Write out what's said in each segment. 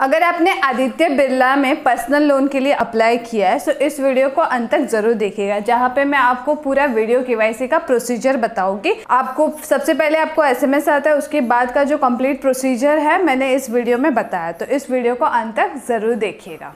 अगर आपने आदित्य बिरला में पर्सनल लोन के लिए अप्लाई किया है तो इस वीडियो को अंत तक जरूर देखिएगा जहाँ पे मैं आपको पूरा वीडियो केवाईसी का प्रोसीजर बताऊंगी आपको सबसे पहले आपको एसएमएस आता है उसके बाद का जो कंप्लीट प्रोसीजर है मैंने इस वीडियो में बताया तो इस वीडियो को अंत तक जरूर देखिएगा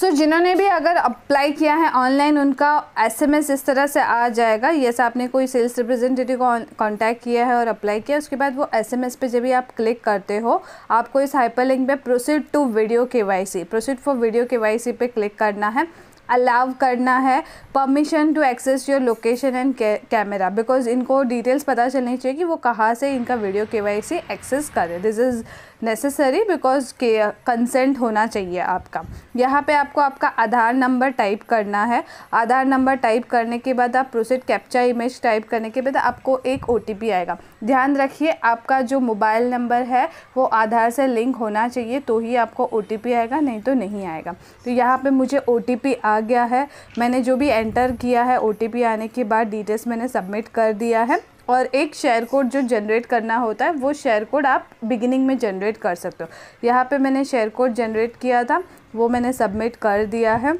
सो so, जिन्होंने भी अगर अप्लाई किया है ऑनलाइन उनका एसएमएस इस तरह से आ जाएगा यस आपने कोई सेल्स रिप्रेजेंटेटिव को कांटेक्ट किया है और अप्लाई किया उसके बाद वो एसएमएस पे जब भी आप क्लिक करते हो आपको इस हाइपरलिंक पे proceed to video K Y C proceed for video K Y C पे क्लिक करना है अलाउ करना है permission to access your location and camera because इनको डिटेल्स पता चलनी चाहिए कि वो कहाँ से इनका video K Y C access करें दिस इज़ नेसेसरी बिकॉज के कंसेंट होना चाहिए आपका यहाँ पे आपको आपका आधार नंबर टाइप करना है आधार नंबर टाइप करने के बाद आप प्रोसेड कैप्चा इमेज टाइप करने के बाद आपको एक ओ आएगा ध्यान रखिए आपका जो मोबाइल नंबर है वो आधार से लिंक होना चाहिए तो ही आपको ओ आएगा नहीं तो नहीं आएगा तो यहाँ पर मुझे ओ आ आ गया है मैंने जो भी एंटर किया है ओ आने के बाद डिटेल्स मैंने सबमिट कर दिया है और एक शेयर कोड जो जनरेट करना होता है वो शेयर कोड आप बिगिनिंग में जनरेट कर सकते हो यहाँ पे मैंने शेयर कोड जनरेट किया था वो मैंने सबमिट कर दिया है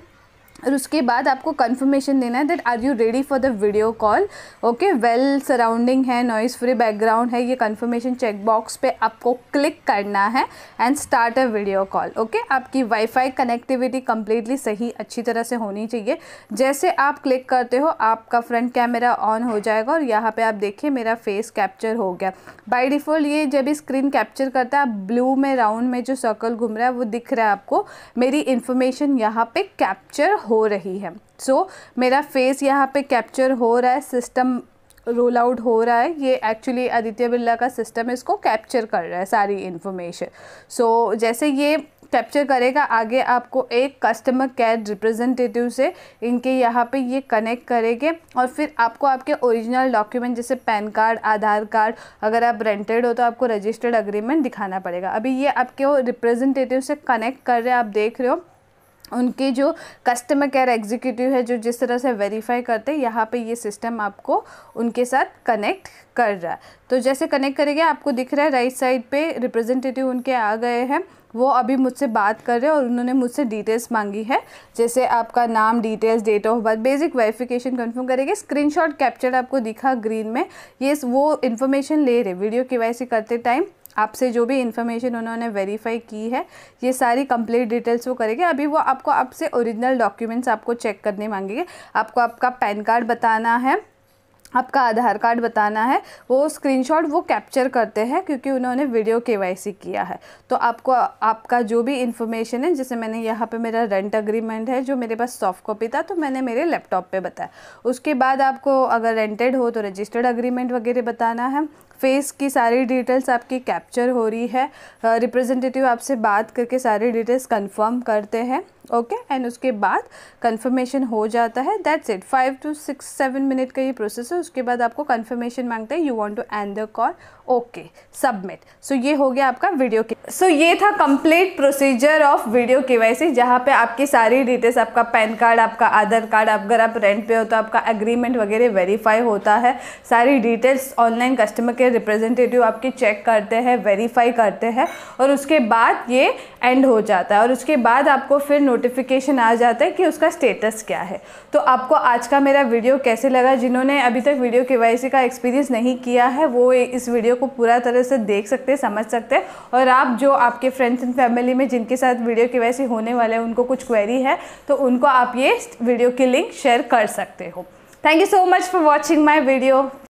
और उसके बाद आपको कंफर्मेशन देना है that are you ready for the video call okay well surrounding है नॉइज़ फ्री बैकग्राउंड है ये कंफर्मेशन चेक बॉक्स पे आपको क्लिक करना है and start a video call okay आपकी वाईफाई कनेक्टिविटी कम्प्लीटली सही अच्छी तरह से होनी चाहिए जैसे आप क्लिक करते हो आपका फ्रंट कैमरा ऑन हो जाएगा और यहाँ पर आप देखिए मेरा फेस कैप्चर हो गया बाई डिफ़ॉल्ट ये जब स्क्रीन कैप्चर करता है ब्लू में राउंड में जो सर्कल घूम रहा है वो दिख रहा है आपको मेरी इन्फॉर्मेशन यहाँ पर कैप्चर हो रही है सो so, मेरा फेस यहाँ पे कैप्चर हो रहा है सिस्टम रोल आउट हो रहा है ये एक्चुअली आदित्य बिरला का सिस्टम इसको कैप्चर कर रहा है सारी इन्फॉर्मेशन सो so, जैसे ये कैप्चर करेगा आगे आपको एक कस्टमर केयर रिप्रेजेंटेटिव से इनके यहाँ पे ये कनेक्ट करेंगे और फिर आपको आपके ओरिजिनल डॉक्यूमेंट जैसे पैन कार्ड आधार कार्ड अगर आप रेंटेड हो तो आपको रजिस्टर्ड अग्रीमेंट दिखाना पड़ेगा अभी ये आपके रिप्रेजेंटेटिव से कनेक्ट कर रहे हैं आप देख रहे हो उनके जो कस्टमर केयर एग्जीक्यूटिव है जो जिस तरह से वेरीफाई करते हैं यहाँ पे ये सिस्टम आपको उनके साथ कनेक्ट कर रहा है तो जैसे कनेक्ट करेंगे आपको दिख रहा है राइट साइड पे रिप्रेजेंटेटिव उनके आ गए हैं वो अभी मुझसे बात कर रहे हैं और उन्होंने मुझसे डिटेल्स मांगी है जैसे आपका नाम details date of birth basic verification confirm करेंगे स्क्रीनशॉट कैप्चर आपको दिखा ग्रीन में ये वो इन्फॉर्मेशन ले रहे वीडियो के करते टाइम आपसे जो भी इन्फॉर्मेशन उन्होंने वेरीफाई की है ये सारी कंप्लीट डिटेल्स वो करेंगे अभी वो आपको आपसे ओरिजिनल डॉक्यूमेंट्स आपको चेक करने मांगेंगे आपको आपका पैन कार्ड बताना है आपका आधार कार्ड बताना है वो स्क्रीनशॉट वो कैप्चर करते हैं क्योंकि उन्होंने वीडियो केवाईसी किया है तो आपको आपका जो भी इन्फॉर्मेशन है जैसे मैंने यहाँ पे मेरा रेंट अग्रीमेंट है जो मेरे पास सॉफ्ट कॉपी था तो मैंने मेरे लैपटॉप पे बताया उसके बाद आपको अगर रेंटेड हो तो रजिस्टर्ड अग्रीमेंट वगैरह बताना है फेस की सारी डिटेल्स आपकी कैप्चर हो रही है रिप्रेजेंटेटिव आपसे बात करके सारी डिटेल्स कंफर्म करते हैं ओके okay, एंड उसके बाद कंफर्मेशन हो जाता है that's it five to six seven minute का ये प्रोसेस है उसके बाद आपको कंफर्मेशन मांगते हैं you want to end the call okay submit so ये हो गया आपका वीडियो के सो so, ये था कंप्लीट प्रोसीजर ऑफ वीडियो के वैसे जहाँ पे आपकी सारी डिटेल्स आपका पैन कार्ड आपका आधार कार्ड अगर आप रेंट पे हो तो आपका एग्रीमेंट वगैरह वेरीफाई होता है सारी डिटेल्स ऑनलाइन कस्टमर केयर के रिप्रेजेंटेटिव आपके चेक करते हैं वेरीफाई करते हैं और उसके बाद ये एंड हो जाता है और उसके बाद आपको फिर नोटिफिकेशन आ जाता है कि उसका स्टेटस क्या है तो आपको आज का मेरा वीडियो कैसे लगा जिन्होंने अभी तक वीडियो के का एक्सपीरियंस नहीं किया है वो इस वीडियो को पूरा तरह से देख सकते हैं समझ सकते हैं और आप जो आपके फ्रेंड्स एंड फैमिली में जिनके साथ वीडियो के होने वाले हैं उनको कुछ क्वेरी है तो उनको आप ये वीडियो की लिंक शेयर कर सकते हो thank you so much for watching my video